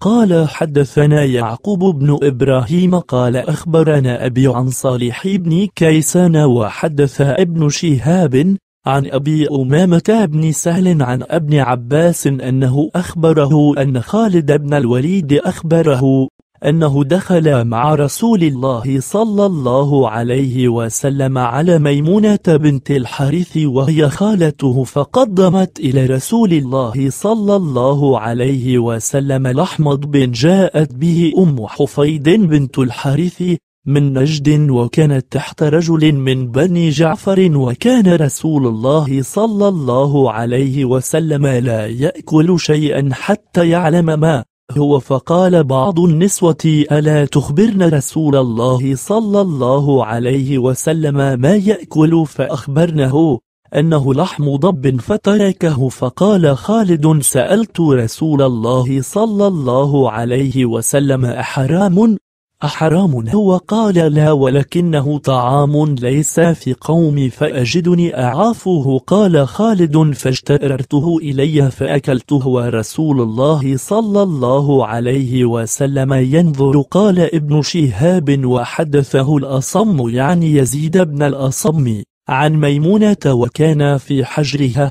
قال حدثنا يعقوب بن إبراهيم قال أخبرنا أبي عن صالح بن كيسان وحدث ابن شهاب عن أبي أمامة بن سهل عن ابن عباس أنه أخبره أن خالد بن الوليد أخبره أنه دخل مع رسول الله صلى الله عليه وسلم على ميمونة بنت الحارث وهي خالته فقدمت إلى رسول الله صلى الله عليه وسلم الأحمض بن جاءت به أم حفيد بنت الحارث من نجد وكانت تحت رجل من بني جعفر وكان رسول الله صلى الله عليه وسلم لا يأكل شيئا حتى يعلم ما هو فقال بعض النسوة ألا تخبرن رسول الله صلى الله عليه وسلم ما يأكل فأخبرنه أنه لحم ضب فتركه فقال خالد سألت رسول الله صلى الله عليه وسلم أحرام أحرام هو قال لا ولكنه طعام ليس في قومي فأجدني أعافه قال خالد فاجتررته إلي فأكلته ورسول الله صلى الله عليه وسلم ينظر قال ابن شهاب وحدثه الأصم يعني يزيد بن الأصم عن ميمونة وكان في حجرها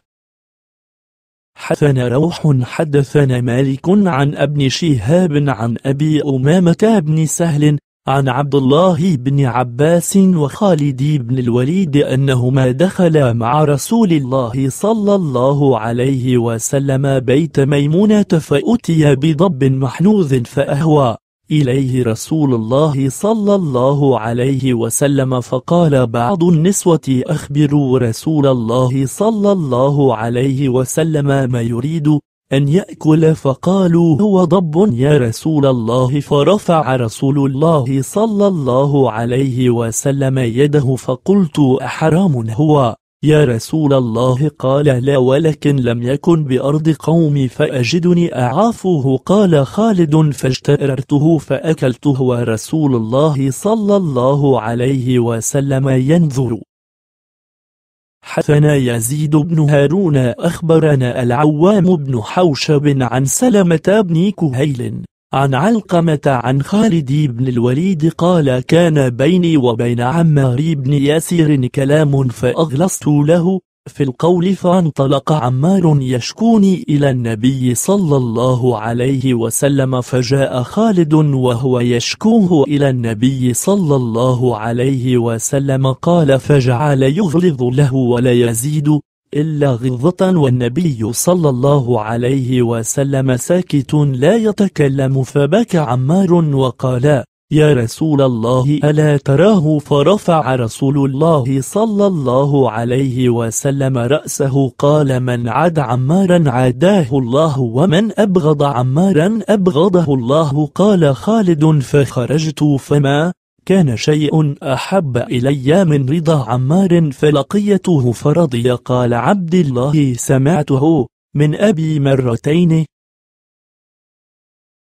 حدثنا روح حدثنا مالك عن ابن شهاب عن أبي أمامة بن سهل عن عبد الله بن عباس وخالد بن الوليد أنهما دخلا مع رسول الله صلى الله عليه وسلم بيت ميمونة فأتي بضب محنوذ فأهوى إليه رسول الله صلى الله عليه وسلم فقال بعض النسوة أخبروا رسول الله صلى الله عليه وسلم ما يريد أن يأكل فقالوا هو ضب يا رسول الله فرفع رسول الله صلى الله عليه وسلم يده فقلت أحرام هو يا رسول الله قال لا ولكن لم يكن بأرض قومي فأجدني أعافه قال خالد فاجتررته فأكلته ورسول الله صلى الله عليه وسلم ينظر حثنا يزيد بن هارون أخبرنا العوام بن حوشب عن سلمة بن كهيل عن علقمة عن خالد بن الوليد قال كان بيني وبين عمار بن ياسر كلام فأغلصت له في القول فانطلق عمار يشكوني إلى النبي صلى الله عليه وسلم فجاء خالد وهو يشكوه إلى النبي صلى الله عليه وسلم قال فجعل يغلظ له ولا يزيد إلا غلظة والنبي صلى الله عليه وسلم ساكت لا يتكلم فبكى عمار وقال يا رسول الله ألا تراه فرفع رسول الله صلى الله عليه وسلم رأسه قال من عاد عمارا عاداه الله ومن أبغض عمارا أبغضه الله قال خالد فخرجت فما كان شيء أحب إلي من رضا عمار فلقيته فرضي قال عبد الله سمعته من أبي مرتين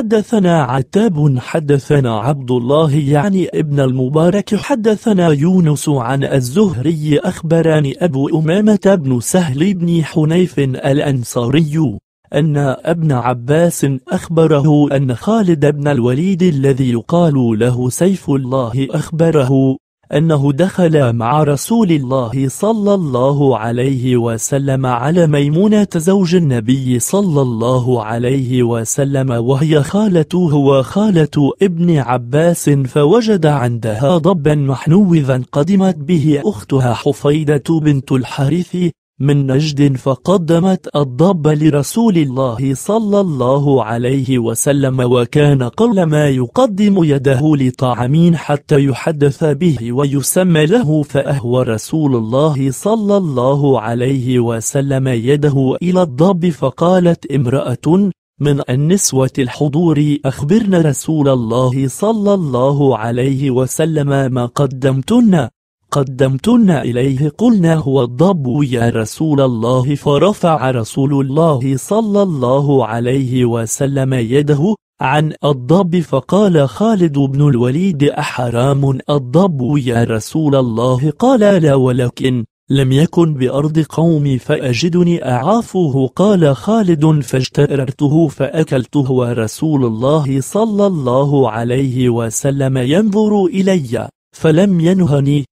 حدثنا عتاب حدثنا عبد الله يعني ابن المبارك حدثنا يونس عن الزهري أخبرني أبو أمامة بن سهل بن حنيف الأنصاري أن ابن عباس أخبره أن خالد بن الوليد الذي يقال له سيف الله أخبره أنه دخل مع رسول الله صلى الله عليه وسلم على ميمونة زوج النبي صلى الله عليه وسلم وهي خالته وخالة ابن عباس فوجد عندها ضبا محنوذا قدمت به أختها حفيدة بنت الحارث من نجد فقدمت الضب لرسول الله صلى الله عليه وسلم وكان قل ما يقدم يده لطعامين حتى يحدث به ويسمى له فأهوى رسول الله صلى الله عليه وسلم يده إلى الضب فقالت امرأة من النسوة الحضور أخبرن رسول الله صلى الله عليه وسلم ما قدمتن قدمتن إليه قلنا هو الضب يا رسول الله فرفع رسول الله صلى الله عليه وسلم يده عن الضب فقال خالد بن الوليد أحرام الضب يا رسول الله قال لا ولكن لم يكن بأرض قومي فأجدني أعافه قال خالد فاجتررته فأكلته ورسول الله صلى الله عليه وسلم ينظر إلي فلم ينهني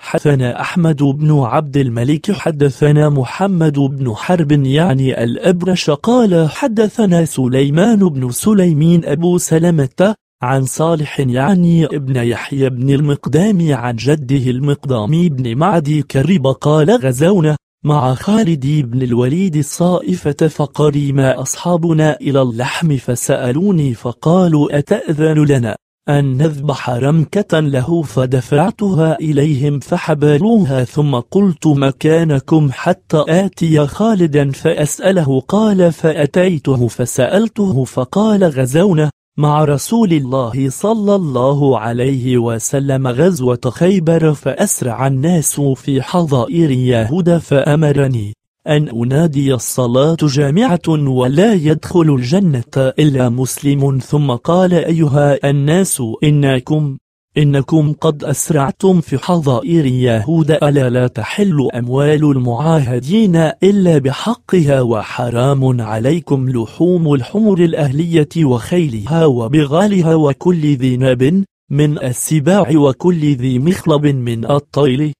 حدثنا أحمد بن عبد الملك حدثنا محمد بن حرب يعني الأبرش قال حدثنا سليمان بن سليمين أبو سلمة عن صالح يعني ابن يحيى بن المقدام عن جده المقدام بن معدي كرب قال غزونا مع خالد بن الوليد الصائفة فقريما أصحابنا إلى اللحم فسألوني فقالوا أتأذن لنا أن نذبح رمكة له فدفعتها إليهم فحبلوها ثم قلت مكانكم حتى آتي خالدا فأسأله قال فأتيته فسألته فقال غزونا مع رسول الله صلى الله عليه وسلم غزوة خيبر فأسرع الناس في حظائر يهود فأمرني أن أنادي الصلاة جامعة ولا يدخل الجنة إلا مسلم ثم قال أيها الناس إنكم إنكم قد أسرعتم في حظائر يهود ألا لا تحل أموال المعاهدين إلا بحقها وحرام عليكم لحوم الحمر الأهلية وخيلها وبغالها وكل ذي ناب من السباع وكل ذي مخلب من الطيل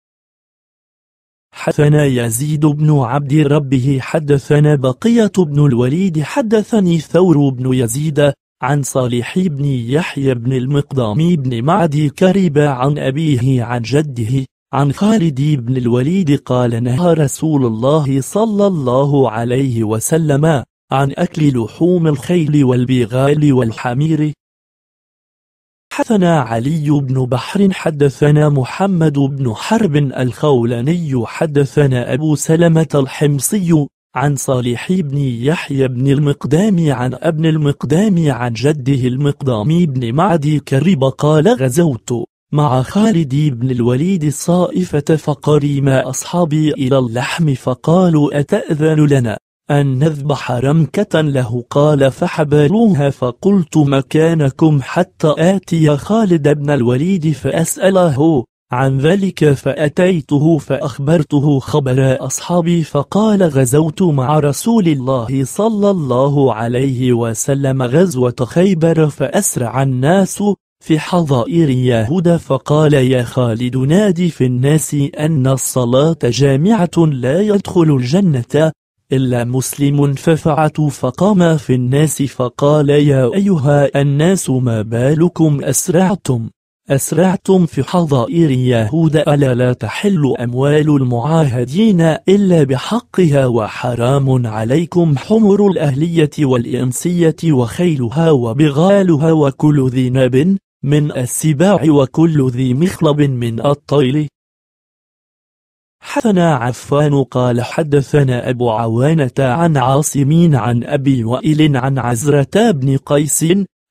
حدثنا يزيد بن عبد ربه حدثنا بقية بن الوليد حدثني ثور بن يزيد عن صالح بن يحيى بن المقدام بن معدي كريب عن أبيه عن جده عن خالد بن الوليد قال نهى رسول الله صلى الله عليه وسلم عن أكل لحوم الخيل والبغال والحمير حدثنا علي بن بحر حدثنا محمد بن حرب الخولاني حدثنا أبو سلمة الحمصي عن صالح بن يحيى بن المقدام عن ابن المقدام عن جده المقدام بن معدي كرب قال غزوت مع خالد بن الوليد الصائفة فقريم أصحابي إلى اللحم فقالوا أتأذن لنا أن نذبح رمكة له قال فحبلوها فقلت مكانكم حتى آتي خالد بن الوليد فأسأله عن ذلك فأتيته فأخبرته خبر أصحابي فقال غزوت مع رسول الله صلى الله عليه وسلم غزوة خيبر فأسرع الناس في حظائر يهود فقال يا خالد نادي في الناس أن الصلاة جامعة لا يدخل الجنة إلا مسلم ففعت فقام في الناس فقال يا أيها الناس ما بالكم أسرعتم أسرعتم في حظائر يهود ألا لا تحل أموال المعاهدين إلا بحقها وحرام عليكم حمر الأهلية والإنسية وخيلها وبغالها وكل ذي ناب من السباع وكل ذي مخلب من الطيل حدثنا عفان قال حدثنا أبو عوانة عن عاصمين عن أبي وائل عن عزرة بن قيس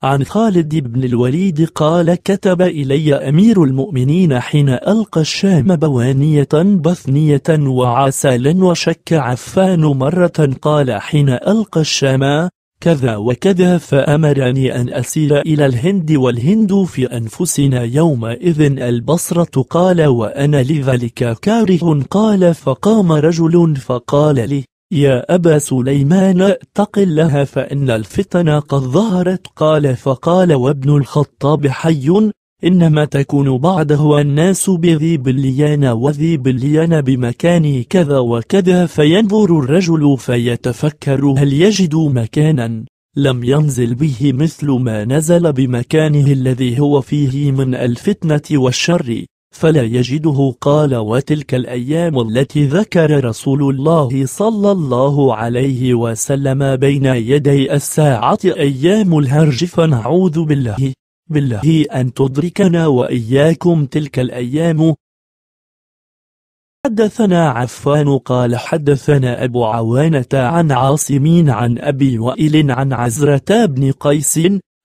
عن خالد بن الوليد قال كتب إلي أمير المؤمنين حين ألقى الشام بوانية بثنية وعسلا وشك عفان مرة قال حين ألقى الشام كذا وكذا فأمرني أن أسير إلى الهند والهند في أنفسنا يومئذ البصرة قال وأنا لذلك كاره قال فقام رجل فقال لي يا أبا سليمان اتق الله فإن الفتن قد ظهرت قال فقال وابن الخطاب حي إنما تكون بعده الناس بذي بليان وذي بليان بمكان كذا وكذا فينظر الرجل فيتفكر هل يجد مكانا لم ينزل به مثل ما نزل بمكانه الذي هو فيه من الفتنة والشر فلا يجده قال وتلك الأيام التي ذكر رسول الله صلى الله عليه وسلم بين يدي الساعة أيام الهرج فنعوذ بالله بالله أن تدركنا وإياكم تلك الأيام حدثنا عفان قال حدثنا أبو عوانة عن عاصمين عن أبي وائل عن عزرة بن قيس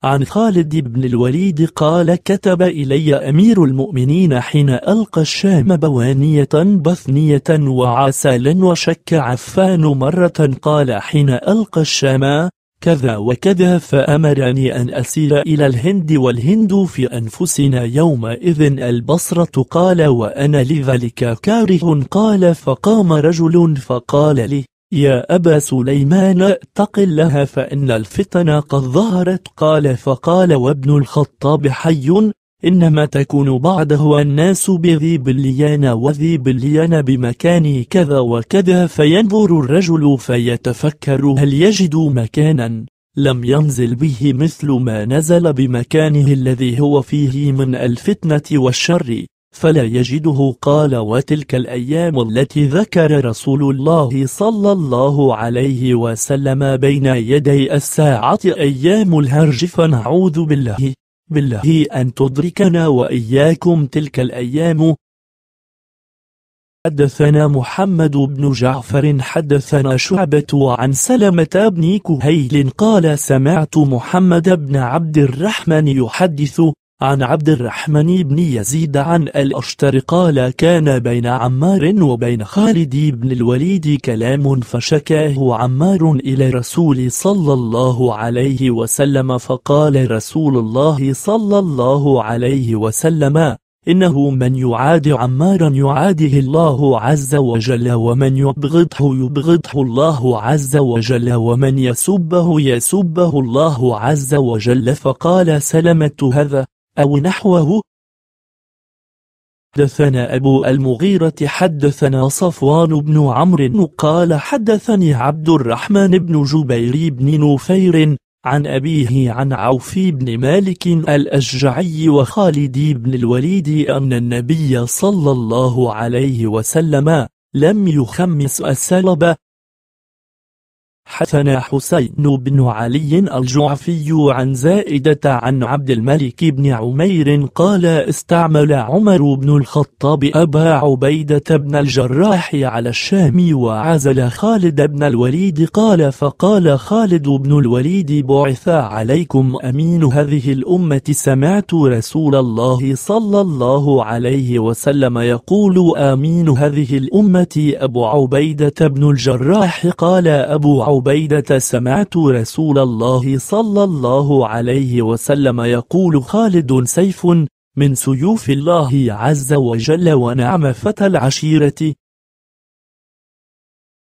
عن خالد بن الوليد قال كتب إلي أمير المؤمنين حين ألقى الشام بوانية بثنية وعسالا وشك عفان مرة قال حين ألقى الشام كذا وكذا فأمرني أن أسير إلى الهند والهند في أنفسنا يومئذ البصرة قال وأنا لذلك كاره قال فقام رجل فقال لي يا أبا سليمان اتق الله فإن الفتن قد ظهرت قال فقال وابن الخطاب حي إنما تكون بعده الناس بذيب الليان وذيب الليان بمكان كذا وكذا فينظر الرجل فيتفكر هل يجد مكانا لم ينزل به مثل ما نزل بمكانه الذي هو فيه من الفتنة والشر فلا يجده قال وتلك الأيام التي ذكر رسول الله صلى الله عليه وسلم بين يدي الساعة أيام الهرج فنعوذ بالله بالله أن تدركنا وإياكم تلك الأيام حدثنا محمد بن جعفر حدثنا شعبة عن سلمة بن كهيل قال سمعت محمد بن عبد الرحمن يحدث عن عبد الرحمن بن يزيد عن الأشتر قال كان بين عمار وبين خالد بن الوليد كلام فشكاه عمار إلى رسول صلى الله عليه وسلم فقال رسول الله صلى الله عليه وسلم إنه من يعادي عمارا يعاده الله عز وجل ومن يبغضه يبغضه الله عز وجل ومن يسبه يسبه الله عز وجل فقال سلمة هذا أو نحوه حدثنا أبو المغيرة حدثنا صفوان بن عمرو قال حدثني عبد الرحمن بن جبير بن نفير عن أبيه عن عوف بن مالك الأشجعي وخالد بن الوليد أن النبي صلى الله عليه وسلم لم يخمس السلب حدثنا حسين بن علي الجعفي عن زائدة عن عبد الملك بن عمير قال استعمل عمر بن الخطاب أبا عبيدة بن الجراح على الشام وعزل خالد بن الوليد قال فقال خالد بن الوليد بعث عليكم أمين هذه الأمة سمعت رسول الله صلى الله عليه وسلم يقول أمين هذه الأمة أبو عبيدة بن الجراح قال أبو عبيدة عبيدة سمعت رسول الله صلى الله عليه وسلم يقول خالد سيف من سيوف الله عز وجل ونعم فتى العشيرة